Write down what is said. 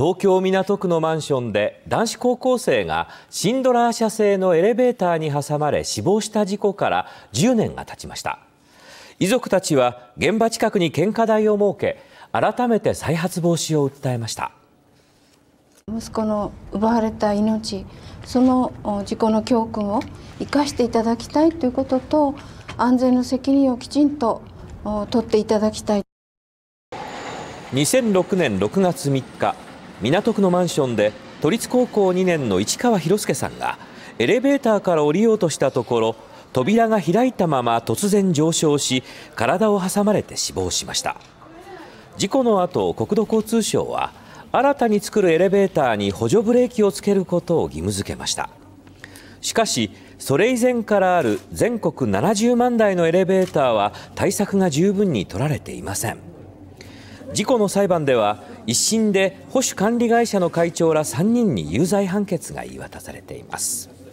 東京港区のマンションで男子高校生がシンドラー社製のエレベーターに挟まれ死亡した事故から10年が経ちました遺族たちは現場近くに献花台を設け改めて再発防止を訴えました息子の奪われた命その事故の教訓を生かしていただきたいということと安全の責任をきちんと取っていただきたい2006年6月3日港区のマンションで都立高校2年の市川博介さんがエレベーターから降りようとしたところ扉が開いたまま突然上昇し体を挟まれて死亡しました事故の後国土交通省は新たに作るエレベーターに補助ブレーキをつけることを義務付けましたしかしそれ以前からある全国70万台のエレベーターは対策が十分に取られていません事故の裁判では一審で保守管理会社の会長ら3人に有罪判決が言い渡されています。